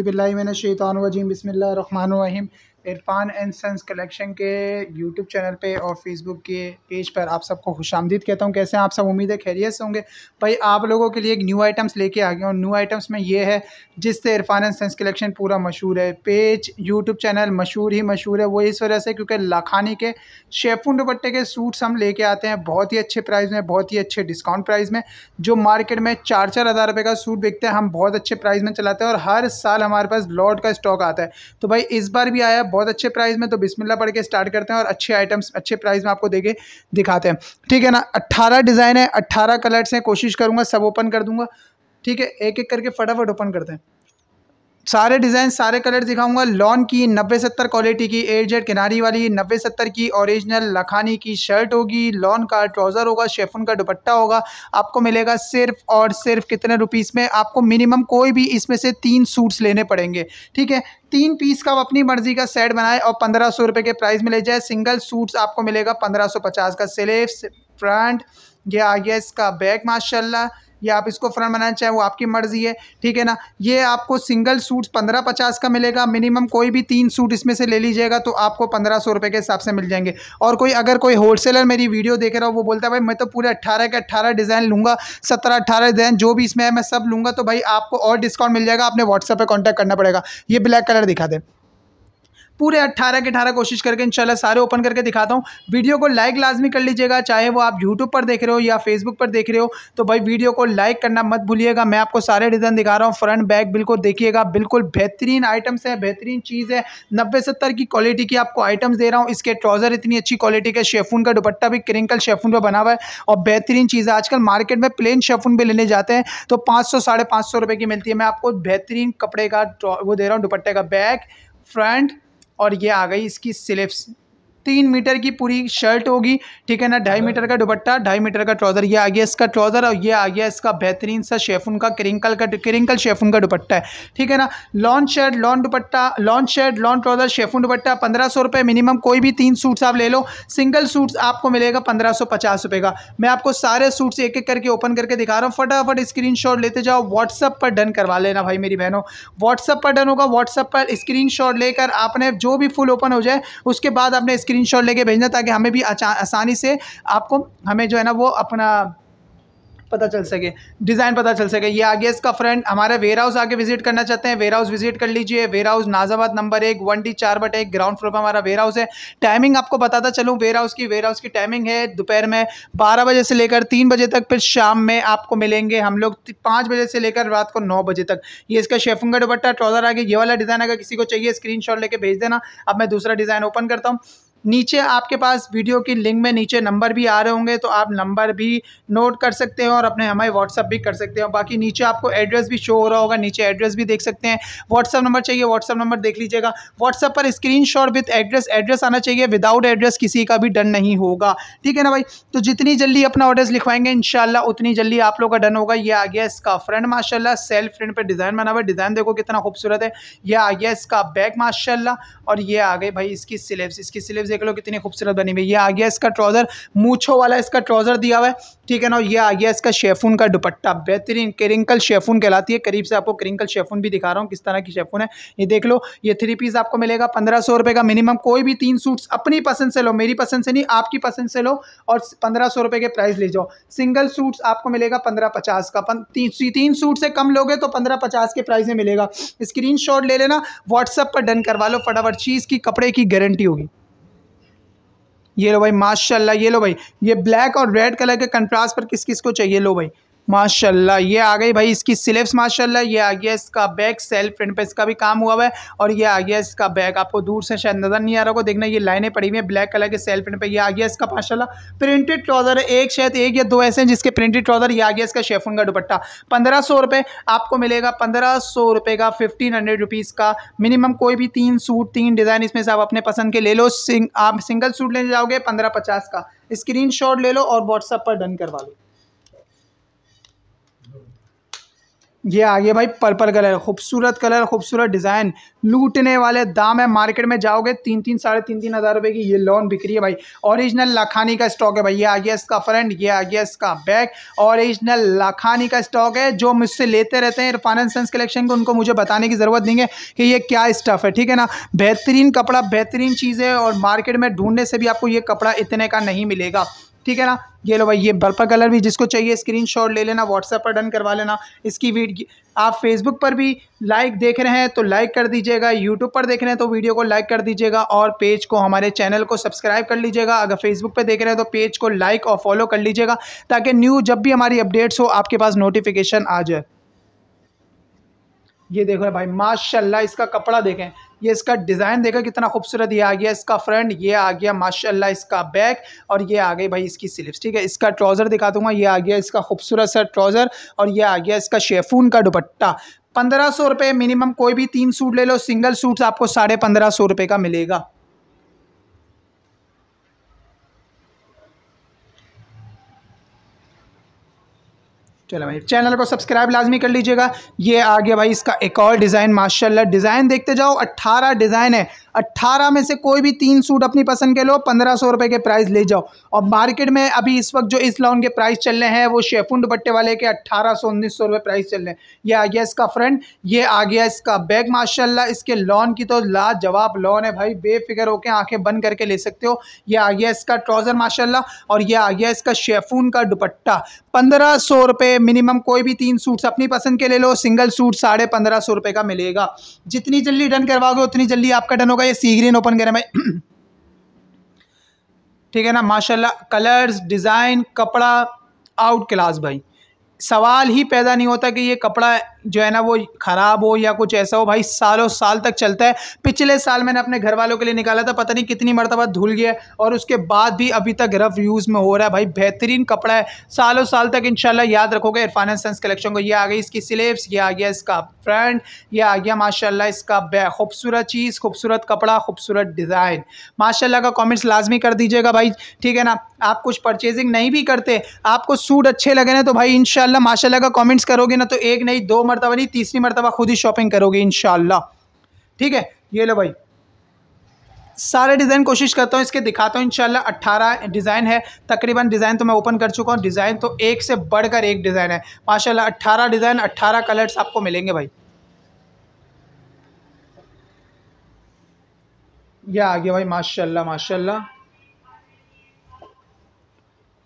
अज़बिल्लाशैतानवजीम बसमीम Irfan and sons collection के YouTube channel पे और फेसबुक के पेज पर आप सबको खुश आमदीद कहता हूँ कैसे आप सब उम्मीद है खैरियत से होंगे भाई आप लोगों के लिए एक न्यू आइटम्स लेके आ गया हूँ न्यू आइटम्स में ये है जिससे इरफान एंड सन्स कलेक्शन पूरा मशहूर है पेज यूट्यूब चैनल मशहूर ही मशहूर है वो इस वजह से क्योंकि लाखानी के शेफून दुपट्टे के सूट्स हम लेके आते हैं बहुत ही अच्छे प्राइस में बहुत ही अच्छे डिस्काउंट प्राइस में जो मार्केट में चार चार हज़ार रुपये का सूट बिकते हैं हम बहुत अच्छे प्राइस में चलाते हैं और हर साल हमारे पास लॉट का स्टॉक आता है तो भाई इस बार भी आया बहुत अच्छे प्राइस में तो बिस्मिल्ला पढ़ के स्टार्ट करते हैं और अच्छे आइटम्स अच्छे प्राइस में आपको के दिखाते हैं ठीक है ना अट्ठारह डिज़ाइन है अट्ठारह कलर्स हैं कोशिश करूँगा सब ओपन कर दूँगा ठीक है एक एक करके फटाफट ओपन करते हैं सारे डिज़ाइन सारे कलर दिखाऊंगा लॉन की नब्बे सत्तर क्वालिटी की एयर जेड किनारी वाली नब्बे सत्तर की ओरिजिनल लखानी की शर्ट होगी लॉन का ट्राउज़र होगा शेफन का दुपट्टा होगा आपको मिलेगा सिर्फ और सिर्फ कितने रुपीस में आपको मिनिमम कोई भी इसमें से तीन सूट्स लेने पड़ेंगे ठीक है तीन पीस का आप अपनी मर्जी का सेट बनाए और पंद्रह सौ रुपये के प्राइस में ले जाए सिंगल सूट्स आपको मिलेगा पंद्रह सौ पचास का सिलेफ फ्रंट यह आ गया इसका बैग माशाला या आप इसको फ्रंट बनाना चाहें वो आपकी मर्जी है ठीक है ना ये आपको सिंगल सूट पंद्रह पचास का मिलेगा मिनिमम कोई भी तीन सूट इसमें से ले लीजिएगा तो आपको पंद्रह सौ रुपये के हिसाब से मिल जाएंगे और कोई अगर कोई होलसेलर मेरी वीडियो देख रहा हो वो बोलता है भाई मैं तो पूरे अट्ठारह के अट्ठारह डिज़ाइन लूँगा सत्रह अट्ठारह डिज़ाइन जो भी इसमें है मैं सब लूँगा तो भाई आपको और डिस्काउंट मिल जाएगा आपने व्हाट्सएप पर कॉन्टैक्ट करना पड़ेगा ये ब्लैक कलर दिखा दें पूरे अट्ठारह के अठारह कोशिश करके इंशाल्लाह सारे ओपन करके दिखाता हूँ वीडियो को लाइक लाजमी कर लीजिएगा चाहे वो आप यूट्यूब पर देख रहे हो या फेसबुक पर देख रहे हो तो भाई वीडियो को लाइक करना मत भूलिएगा मैं आपको सारे डिज़ाइन दिखा रहा हूँ फ्रंट बैक बिल्कुल देखिएगा बिल्कुल बेहतरीन आइटम्स है बेहतरीन चीज़ है नब्बे सत्तर की क्वालिटी की आपको आइटम्स दे रहा हूँ इसके ट्राउज़र इतनी अच्छी क्वालिटी के शेफून का दुपट्टा भी क्रिंकल शेफून पर बना हुआ है और बेहतरीन चीज़ है आजकल मार्केट में प्लेन शेफून भी लेने जाते हैं तो पाँच सौ साढ़े पाँच सौ रुपये की मिलती है मैं आपको बेहतरीन कपड़े का वो दे रहा हूँ दुपट्टे का बैक फ्रंट और ये आ गई इसकी स्लिप्स तीन मीटर की पूरी शर्ट होगी ठीक है ना ढाई मीटर का दुपट्टा ढाई मीटर का ट्राउज़र ये आ गया इसका ट्राउज़र और ये आ गया इसका बेहतरीन सा शेफुन का क्रिंकल का क्रिंकल शेफुन का दुपट्टा है ठीक है ना long shirt long dupatta long shirt long trouser chiffon dupatta पंद्रह सौ रुपये मिनिमम कोई भी तीन सूट्स आप ले लो सिंगल सूट्स आपको मिलेगा पंद्रह सौ पचास रुपये का मैं आपको सारे सूट्स एक एक करके ओपन करके दिखा रहा हूँ फटाफट स्क्रीन शॉट लेते जाओ व्हाट्सअप पर डन करवा लेना भाई मेरी बहनों व्हाट्सअप पर डन होगा व्हाट्सअप पर स्क्रीन शॉट लेकर आपने जो भी फुल ओपन हो जाए उसके बाद आपने शॉट लेके भेजना ताकि हमें भी आसानी से आपको हमें जो है ना वो अपना पता चल सके डिज़ाइन पता चल सके ये आ गया इसका फ्रेंड हमारे वेयर हाउस आगे विजिट करना चाहते हैं वेयर हाउस विजिट कर लीजिए वेयर हाउस नाजाबाद नंबर एक वन डी चार बट एक ग्राउंड फ्लोर पर हमारा वेयर हाउस है टाइमिंग आपको बताता चलूँ वेयर हाउस की वेयर हाउस की टाइमिंग है दोपहर में बारह बजे से लेकर तीन बजे तक फिर शाम में आपको मिलेंगे हम लोग पाँच बजे से लेकर रात को नौ बजे तक ये इसका शेफुंगा दुपट्टा ट्राउजर आगे ये वाला डिज़ाइन अगर किसी को चाहिए स्क्रीन लेके भेज देना अब मैं दूसरा डिज़ाइन ओपन करता हूँ नीचे आपके पास वीडियो की लिंक में नीचे नंबर भी आ रहे होंगे तो आप नंबर भी नोट कर सकते हैं और अपने हमारे व्हाट्सअप भी कर सकते हैं बाकी नीचे आपको एड्रेस भी शो हो रहा होगा नीचे एड्रेस भी देख सकते हैं व्हाट्सअप नंबर चाहिए व्हाट्सअप नंबर देख लीजिएगा व्हाट्सअप पर screenshot with address address आना चाहिए विदाउट एड्रेस किसी का भी डन नहीं होगा ठीक है ना भाई तो जितनी जल्दी अपना ऑर्डर्स लिखवाएंगे इनशाला उतनी जल्दी आप लोग का डन होगा ये आ गया इसका फ्रंट माशाला सेल्फ फ्रंट पर डिज़ाइन बना हुआ डिज़ाइन देखो कितना खूबसूरत है यह आ गया इसका बैक माशाला और ये आ गई भाई इसकी सिलेब्स इसकी सिलेब्स देख लो कितनी खूबसूरत बनी हुई ये आ गया इसका ट्राउज़र मूछो वाला इसका ट्राउज़र दिया हुआ है ठीक है ना ये आ गया इसका शेफून का दुपट्टा बेहतरीन क्रिंकल शेफून कहलाती है करीब से आपको क्रिंकल शेफून भी दिखा रहा हूँ किस तरह की शेफून है ये देख लो ये थ्री पीस आपको मिलेगा पंद्रह सौ रुपये का मिनिमम कोई भी तीन सूट्स अपनी पसंद से लो मेरी पसंद से नहीं आपकी पसंद से लो और पंद्रह सौ रुपये के प्राइस ले जाओ सिंगल सूट्स आपको मिलेगा पंद्रह पचास का तीन सूट से कम लोगे तो पंद्रह पचास के प्राइस में मिलेगा स्क्रीन ले लेना व्हाट्सएप पर डन करवा लो फटाफट चीज़ की कपड़े की गारंटी होगी ये लो भाई माशाल्लाह ये लो भाई ये ब्लैक और रेड कलर के कंट्रास्ट पर किस किस को चाहिए लो भाई माशाल्लाह ये आ गई भाई इसकी सिलेप्स माशाल्लाह ये आ गया इसका बैग सेल्फ फ्रंट पे इसका भी काम हुआ हुआ है और ये आ गया इसका बैग आपको दूर से शायद नज़र नहीं आ रहा होगा देखना ये लाइनें पड़ी हुई है ब्लैक कलर के सेल्फ फ्रंट पे ये आ गया इसका माशाल्लाह प्रिंटेड ट्राउज़र एक शायद एक या दो ऐसे हैं जिसके प्रिंटेड ट्राउज़र ये आ गया इसका शेफन का दुपट्टा पंद्रह सौ रुपये आपको मिलेगा पंद्रह सौ रुपये का फिफ्टीन हंड्रेड रुपीज़ का मिनिमम कोई भी तीन सूट तीन डिज़ाइन इसमें से आप अपने पसंद के ले लो आप सिंगल सूट लेने जाओगे पंद्रह पचास का स्क्रीन ले लो और व्हाट्सअप पर डन करवा लो ये आ गया भाई पर्पल कलर खूबसूरत कलर खूबसूरत डिज़ाइन लूटने वाले दाम है मार्केट में जाओगे तीन तीन साढ़े तीन तीन हज़ार रुपये की ये लोन बिक्री है भाई ओरिजिनल लाखानी का स्टॉक है भाई ये आ गया इसका फ्रंट ये आ गया इसका बैक ओरिजिनल लाखानी का स्टॉक है जो मुझसे लेते रहते हैं इरफान सेंस कलेक्शन को उनको मुझे बताने की ज़रूरत नहीं है कि ये क्या स्टफ़ है ठीक है ना बेहतरीन कपड़ा बेहतरीन चीज़ है और मार्केट में ढूंढने से भी आपको ये कपड़ा इतने का नहीं मिलेगा ठीक है ना ये लो भाई ये पर्पल कलर भी जिसको चाहिए शॉट ले लेना व्हाट्सएप पर डन करवा लेना इसकी वीडियो आप फेसबुक पर भी लाइक देख रहे हैं तो लाइक कर दीजिएगा यूट्यूब पर देख रहे हैं तो वीडियो को लाइक कर दीजिएगा और पेज को हमारे चैनल को सब्सक्राइब कर लीजिएगा अगर फेसबुक पर देख रहे हैं तो पेज को लाइक और फॉलो कर लीजिएगा ताकि न्यू जब भी हमारी अपडेट्स हो आपके पास नोटिफिकेशन आ जाए ये देखो भाई माशाल्लाह इसका कपड़ा देखें ये इसका डिज़ाइन देखा कितना खूबसूरत ये आ गया इसका फ्रंट ये आ गया माशाल्लाह इसका बैक और ये आ गई भाई इसकी स्लिप्स ठीक है इसका ट्राउज़र दिखा दूंगा ये आ गया इसका खूबसूरत सा ट्राउज़र और ये आ गया इसका शेफून का दुपट्टा पंद्रह सौ रुपये मिनिमम कोई भी तीन सूट ले लो सिंगल सूट आपको साढ़े पंद्रह सौ रुपये का मिलेगा चलो भाई चैनल को सब्सक्राइब लाजमी कर लीजिएगा ये आ गया भाई इसका एक और डिज़ाइन माशाल्लाह डिज़ाइन देखते जाओ 18 डिज़ाइन है अट्ठारह में से कोई भी तीन सूट अपनी पसंद के लो पंद्रह सौ रुपये के प्राइस ले जाओ और मार्केट में अभी इस वक्त जो इस लॉन के प्राइस चल रहे हैं वो शेफुन दुपट्टे वाले के अट्ठारह सौ उन्नीस सौ रुपये प्राइस चल रहे हैं ये आ गया इसका फ्रंट ये आ गया इसका बैग माशाल्लाह इसके लॉन की तो लाजवाब लॉन है भाई बेफिक्र होकर आंखें बंद करके ले सकते हो यह आ गया इसका ट्राउज़र माशाला और यह आ गया इसका शेफून का दुपट्टा पंद्रह सौ रुपये मिनिमम कोई भी तीन सूट्स अपनी पसंद के ले लो सिंगल सूट साढ़े पंद्रह सौ रुपये का मिलेगा जितनी जल्दी डन करवाओगे उतनी जल्दी आपका डन होगा होगा ये सी ग्रीन ओपन करें भाई ठीक है ना माशाल्लाह कलर्स डिज़ाइन कपड़ा आउट क्लास भाई सवाल ही पैदा नहीं होता कि ये कपड़ा जो है ना वो ख़राब हो या कुछ ऐसा हो भाई सालों साल तक चलता है पिछले साल मैंने अपने घर वालों के लिए निकाला था पता नहीं कितनी मरतबा धुल गया और उसके बाद भी अभी तक रफ यूज़ में हो रहा है भाई बेहतरीन कपड़ा है सालों साल तक इनशाला याद रखोगे इरफान सन्स कलेक्शन को ये आ गई इसकी स्लेब्स ये आ गया इसका फ्रंट ये आ गया माशाला इसका खूबसूरत चीज़ खूबसूरत कपड़ा खूबसूरत डिज़ाइन माशाला का कॉमेंट्स लाजमी कर दीजिएगा भाई ठीक है ना आप कुछ परचेजिंग नहीं भी करते आपको सूट अच्छे लगे ना तो भाई इन माशाला का कॉमेंट्स करोगे ना तो एक नहीं दो मरतबा नहीं तीसरी मरतबा खुद ही शॉपिंग करोगे इन ठीक है ये लो भाई सारे डिज़ाइन कोशिश करता हूँ इसके दिखाता हूँ इंशाल्लाह अट्ठारह डिज़ाइन है तकरीबन डिज़ाइन तो मैं ओपन कर चुका हूँ डिज़ाइन तो एक से बढ़कर एक डिज़ाइन है माशाल्लाह अट्ठारह डिज़ाइन अट्ठारह कलर्स आपको मिलेंगे भाई यह आ गया भाई माशाल्लाह माशाल्लाह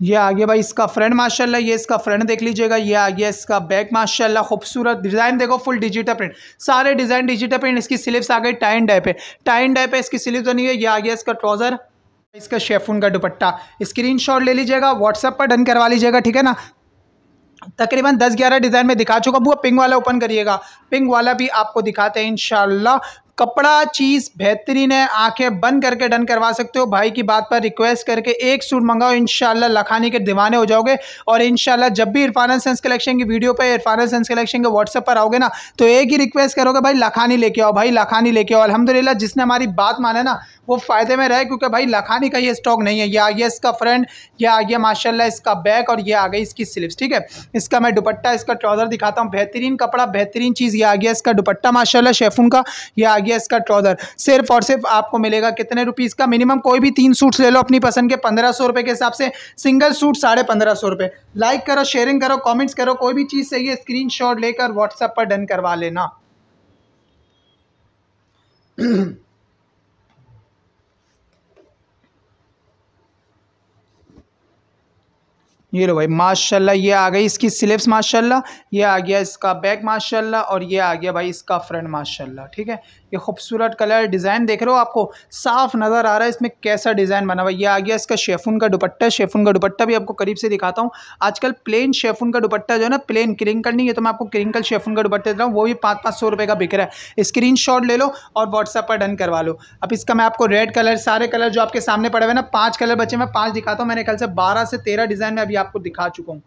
ये आ गया भाई इसका फ्रंट माशाल्लाह ये इसका फ्रंट देख लीजिएगा ये आ गया इसका बैक माशाल्लाह खूबसूरत डिज़ाइन देखो फुल डिजिटल प्रिंट सारे डिज़ाइन डिजिटल प्रिंट इसकी स्लिप्स आ गई टाइन डाइप है टाइन डाइप है इसकी स्लिप्स बनी हुई है ये आ गया इसका ट्राउज़र इसका शेफून का दुपट्टा स्क्रीनशॉट ले लीजिएगा व्हाट्सएप पर डन करवा लीजिएगा ठीक है ना तकरीबन 10-11 डिज़ाइन में दिखा चुका हूँ पिंक वाला ओपन करिएगा पिंक वाला भी आपको दिखाते हैं इन कपड़ा चीज़ बेहतरीन है आंखें बंद करके डन करवा सकते हो भाई की बात पर रिक्वेस्ट करके एक सूट मंगाओ इन लखानी के दीवाने हो जाओगे और इन जब भी इरफान सेंस कलेक्शन की वीडियो पर इरफान सेंस कलेक्शन के व्हाट्सएप पर आओगे ना तो एक ही रिक्वेस्ट करोगे भाई लखानी लेके आओ भाई लखानी लेके आओ अलहमदिल्ला जिसने हमारी बात माना ना वो फ़ायदे में रहे क्योंकि भाई लखानी का ये स्टॉक नहीं है ये गया इसका फ्रंट ये गया माशाल्लाह इसका बैक और ये गई इसकी स्लिप्स ठीक है इसका मैं दुपट्टा इसका ट्राउज़र दिखाता हूँ बेहतरीन कपड़ा बेहतरीन चीज़ ये आ गया इसका दुपट्टा माशाला शेफून का ये आ गया इसका ट्राउज़र सिर्फ और सिर्फ आपको मिलेगा कितने रुपीज़ का मिनिमम कोई भी तीन सूट्स ले लो अपनी पसंद के पंद्रह सौ रुपये के हिसाब से सिंगल सूट साढ़े पंद्रह सौ रुपये लाइक करो शेयरिंग करो कॉमेंट्स करो कोई भी चीज़ चाहिए स्क्रीन शॉट लेकर व्हाट्सएप पर डन करवा लेना ये लो भाई माशाल्लाह ये आ गई इसकी स्लिप्स माशाल्लाह ये आ गया इसका बैक माशाल्लाह और ये आ गया भाई इसका फ्रंट माशाल्लाह ठीक है ये खूबसूरत कलर डिज़ाइन देख रहे हो आपको साफ नज़र आ रहा है इसमें कैसा डिज़ाइन बना हुआ ये आ गया इसका शेफून का दुपट्टा शेफुन का दुपट्टा भी आपको करीब से दिखाता हूँ आजकल प्लेन शेफुन का दुपट्टा जो है ना प्लेन क्रिंकल नहीं है तो मैं आपको क्रिंकल शेफून का दुपट्टा दे रहा हूँ वो भी पाँच पाँच सौ रुपये का बिक रहा है स्क्रीन ले लो और व्हाट्सएप पर डन करवा लो अब इसका मैं आपको रेड कलर सारे कलर जो आपके सामने पड़े हुए ना पाँच कलर बचे मैं पाँच दिखाता हूँ मैंने कल से बारह से तेरह डिज़ाइन में अभी आपको दिखा चुका हूँ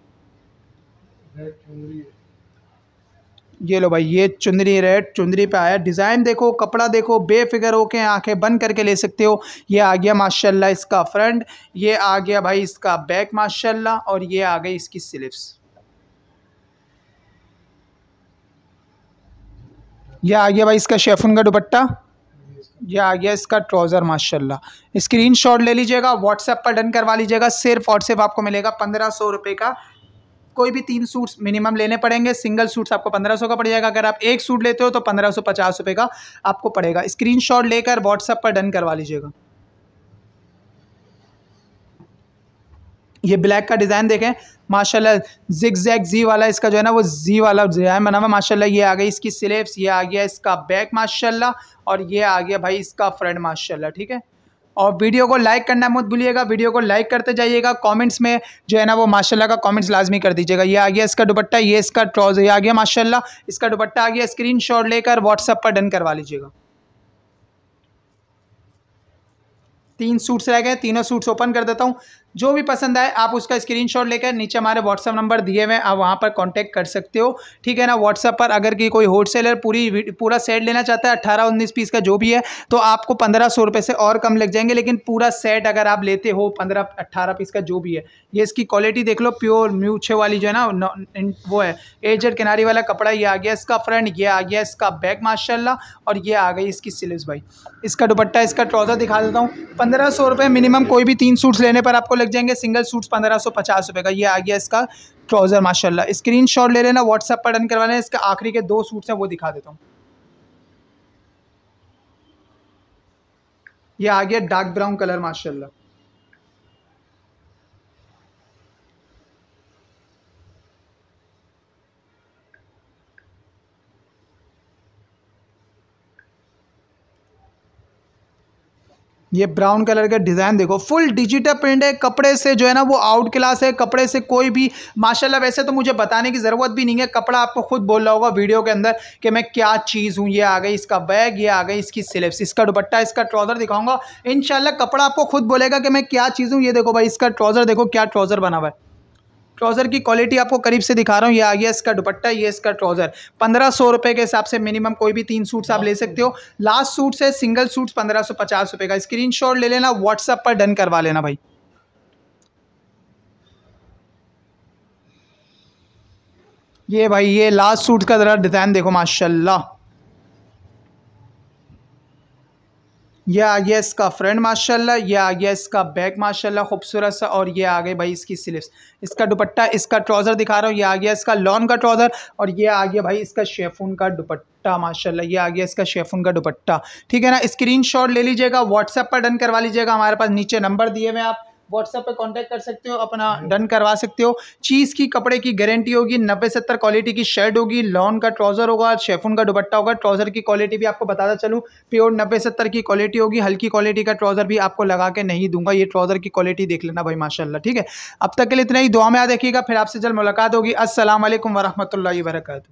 ये लो भाई ये चुंदरी रेड चुंदरी पे आया डिज़ाइन देखो कपड़ा देखो बेफिक्र होके आंखें बंद करके ले सकते हो ये आ गया माशाल्लाह इसका फ्रंट ये आ गया भाई इसका बैक माशाल्लाह और ये आ गई इसकी स्लीव्स ये आ गया भाई इसका शेफुन का दुपट्टा ये आ गया इसका ट्राउज़र माशाल्लाह स्क्रीनशॉट ले लीजिएगा व्हाट्सएप पर डन करवा लीजिएगा सिर्फ और सिर्फ आपको मिलेगा पंद्रह सौ रुपये का कोई भी तीन सूट्स मिनिमम लेने पड़ेंगे सिंगल सूट्स आपको पंद्रह सौ का पड़ जाएगा अगर आप एक सूट लेते हो तो पंद्रह सौ पचास रुपये का आपको पड़ेगा स्क्रीनशॉट लेकर व्हाट्सएप पर डन करवा लीजिएगा ये ब्लैक का डिज़ाइन देखें माशाल्लाह जिग जैग जी वाला इसका जो है ना वो जी वाला डिज़ाइन बना हुआ माशाल्लाह ये आ गई इसकी स्लेव्स ये आ गया इसका बैक माशाल्लाह और ये आ गया भाई इसका फ्रंट माशाल्लाह ठीक है और वीडियो को लाइक करना मत भूलिएगा वीडियो को लाइक करते जाइएगा कमेंट्स में जो है ना वो माशाल्लाह का कमेंट्स लाजमी कर दीजिएगा ये आ गया इसका दुपट्टा ये इसका ट्राउज़र ये आ गया माशाल्लाह इसका दुपट्टा आ गया स्क्रीन लेकर व्हाट्सअप पर डन करवा लीजिएगा तीन सूट्स रह गए तीनों सूट्स ओपन कर देता हूँ जो भी पसंद आए आप उसका स्क्रीन लेकर नीचे हमारे व्हाट्सअप नंबर दिए हुए आप वहाँ पर कॉन्टैक्ट कर सकते हो ठीक है ना व्हाट्सअप पर अगर कि कोई होलसेलर पूरी पूरा सेट लेना चाहता है अट्ठारह उन्नीस पीस का जो भी है तो आपको पंद्रह सौ रुपये से और कम लग जाएंगे लेकिन पूरा सेट अगर आप लेते हो पंद्रह अट्ठारह पीस का जो भी है ये इसकी क्वालिटी देख लो प्योर म्यूछे वाली जो है ना वो है एजर किनारी वाला कपड़ा ये आ गया इसका फ्रंट ये आ गया इसका बैक माशाला और ये आ गई इसकी सिलेस भाई इसका दुपट्टा इसका ट्राउज़र दिखा देता हूँ पंद्रह सौ रुपये मिनिमम कोई भी तीन सूट्स लेने पर आपको लग लग जाएंगे सिंगल सूट्स पंद्रह सौ पचास रुपए का ये आ गया इसका ट्राउज़र माशाल्लाह स्क्रीनशॉट ले लेना व्हाट्सअप पर डन करवाना इसके आखिरी के दो सूट्स हैं वो दिखा देता हूँ ये आ गया डार्क ब्राउन कलर माशाल्लाह ये ब्राउन कलर का डिज़ाइन देखो फुल डिजिटल प्रिंट है कपड़े से जो है ना वो आउट क्लास है कपड़े से कोई भी माशाल्लाह वैसे तो मुझे बताने की ज़रूरत भी नहीं है कपड़ा आपको खुद बोल रहा होगा वीडियो के अंदर कि मैं क्या चीज़ हूँ ये आ गई इसका बैग ये आ गई इसकी स्लिप्स इसका दुपट्टा इसका ट्राउज़र दिखाऊंगा इन कपड़ा आपको खुद बोलेगा कि मैं क्या चीज़ हूँ ये देखो भाई इसका ट्राउज़र देखो क्या ट्राउज़र बना हुआ है ट्राउज़र की क्वालिटी आपको करीब से दिखा रहा हूँ ये आ गया इसका दुपट्टा ये इसका ट्राउज़र पंद्रह सौ रुपये के हिसाब से मिनिमम कोई भी तीन सूट्स आप ले सकते हो लास्ट सूट से सिंगल सूट्स पंद्रह सौ पचास रुपये का स्क्रीन शॉट ले लेना व्हाट्सअप पर डन करवा लेना भाई ये भाई ये लास्ट सूट का ज़रा डिज़ाइन देखो माशाल्लाह यह आ गया इसका फ्रंट माशाल्लाह यह आ गया इसका बैक माशाल्लाह खूबसूरत सा और ये आ गए भाई इसकी स्लिप्स इसका दुपट्टा इसका ट्राउज़र दिखा रहा हूँ ये आ गया इसका लॉन का ट्राउज़र और ये आ गया भाई इसका शेफून का दुपट्टा माशाल्लाह ये आ गया इसका शेफून का दुपट्टा ठीक है ना स्क्रीन ले लीजिएगा व्हाट्सएप पर डन करवा लीजिएगा हमारे पास नीचे नंबर दिए हुए आप व्हाट्सएप पर कांटेक्ट कर सकते हो अपना डन करवा सकते हो चीज़ की कपड़े की गारंटी होगी नब्बे सत्तर क्वालिटी की शर्ट होगी लॉन का ट्राउज़र होगा शेफून का दुपट्टा होगा ट्राउज़र की क्वालिटी भी आपको बताता चलूँ प्योर नब्बे सत्तर की क्वालिटी होगी हल्की क्वालिटी का ट्राउज़र भी आपको लगा के नहीं दूंगा ये ट्राउज़र की क्वालिटी देख लेना भाई माशाला ठीक है अब तक के लिए इतना ही दुआ में आ देखिएगा फिर आपसे जल्द मुलाकात होगी असल वरहमल वर्क